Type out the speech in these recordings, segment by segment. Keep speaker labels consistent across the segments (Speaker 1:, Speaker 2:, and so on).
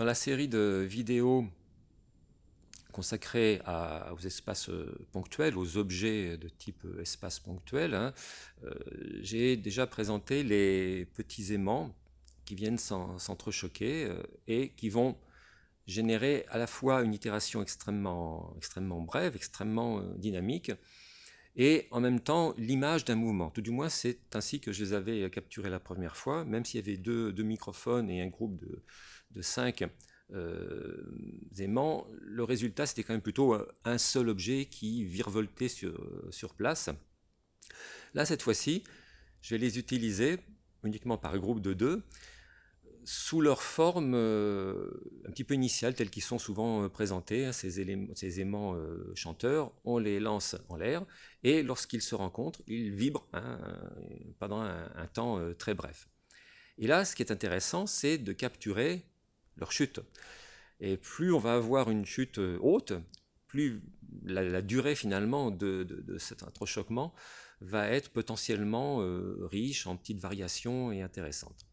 Speaker 1: Dans la série de vidéos consacrées aux espaces euh, ponctuels, aux objets de type euh, espace ponctuel, hein, euh, j'ai déjà présenté les petits aimants qui viennent s'entrechoquer et qui vont générer à la fois une itération extrêmement brève, extrêmement dynamique, et en même temps l'image d'un mouvement. Tout du moins, c'est ainsi que je les avais euh, capturés la première fois, même s'il y avait deux, microphones et un groupe de, cinq euh, aimants, le résultat, c'était quand même plutôt euh, un, seul objet qui virevoltait sur, place. Là, cette fois-ci, je vais les utiliser uniquement par groupe de deux, sous leur forme euh, un petit peu initiale, telles qu'ils sont souvent euh, présentés, hein, ces, ces aimants euh, chanteurs, on les lance en l'air, et lorsqu'ils se rencontrent, ils vibrent hein, pendant un, temps très bref. Et là, ce qui est intéressant, c'est de capturer leur chute. Et plus on va avoir une chute haute, plus la, durée finalement de, cet entrechoquement va être potentiellement riche en petites variations et intéressantes.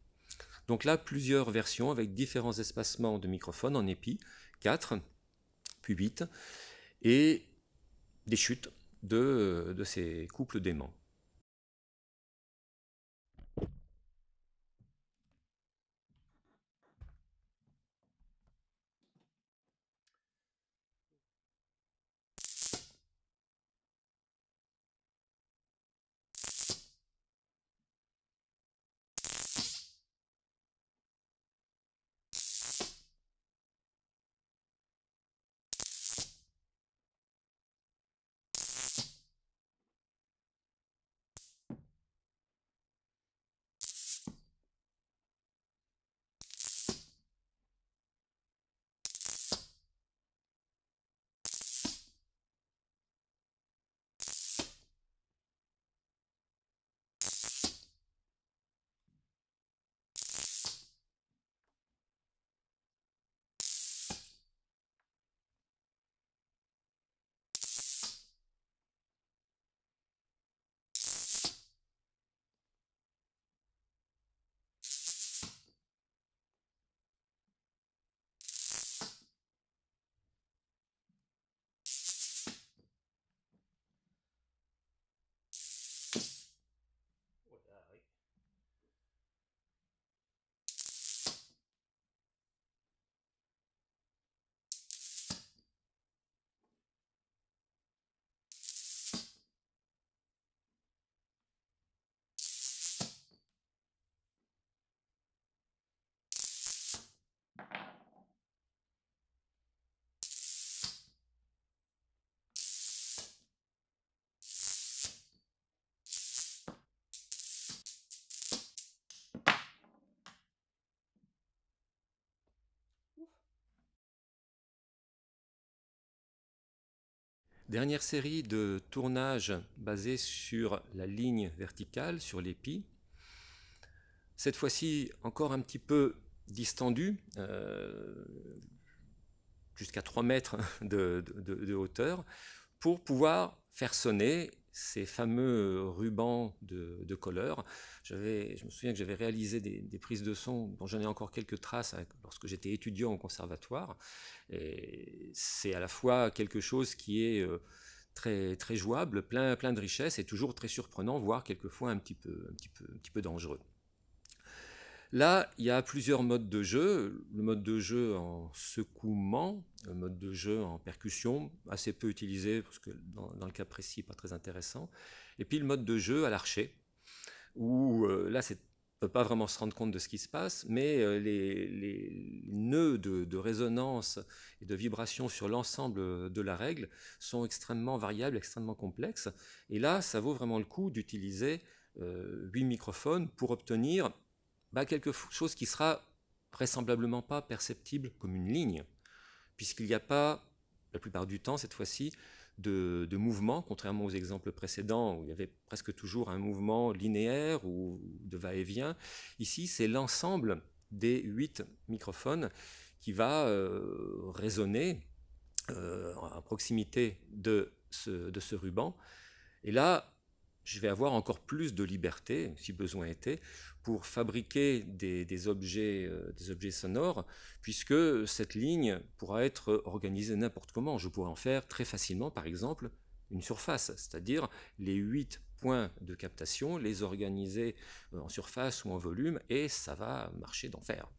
Speaker 1: Donc là, plusieurs versions avec différents espacements de microphones en épi, 4, puis 8, et des chutes de, de ces couples d'aimants. Dernière série de tournages basée sur la ligne verticale, sur l'épi. Cette fois-ci encore un petit peu distendu, euh, jusqu'à 3 mètres de hauteur, pour pouvoir faire sonner ces fameux euh, rubans de, de Je me souviens que j'avais réalisé des, prises de son dont j'en ai encore quelques traces hein, lorsque j'étais étudiant au conservatoire. C'est à la fois quelque chose qui est euh, très, très jouable, plein, plein de richesses et toujours très surprenant, voire quelquefois un petit peu, un petit peu, un petit peu dangereux. Là, il y a plusieurs modes de jeu. Le mode de jeu en secouement, le mode de jeu en percussion, assez peu utilisé parce que dans, le cas précis, pas très intéressant. Et puis le mode de jeu à l'archer, où euh, là, là, ne peut pas vraiment se rendre compte de ce qui se passe, mais euh, les, nœuds de, résonance et de vibration sur l'ensemble de la règle sont extrêmement variables, extrêmement complexes. Et là, ça vaut vraiment le coup d'utiliser euh, huit 8 microphones pour obtenir bah, quelque chose qui sera vraisemblablement pas perceptible comme une ligne, puisqu'il n'y a pas, la plupart du temps cette fois-ci, de, mouvement, contrairement aux exemples précédents où il y avait presque toujours un mouvement linéaire ou de va-et-vient. Ici, c'est l'ensemble des huit microphones qui va euh, résonner à euh, proximité de de ce ruban. Et là, je vais avoir encore plus de liberté, si besoin était, pour fabriquer des, objets, euh, des objets sonores, puisque cette ligne pourra être organisée n'importe comment. Je pourrais en faire très facilement, par exemple, une surface, c'est-à-dire les huit points de captation, les organiser euh, en surface ou en volume, et ça va marcher d'enfer.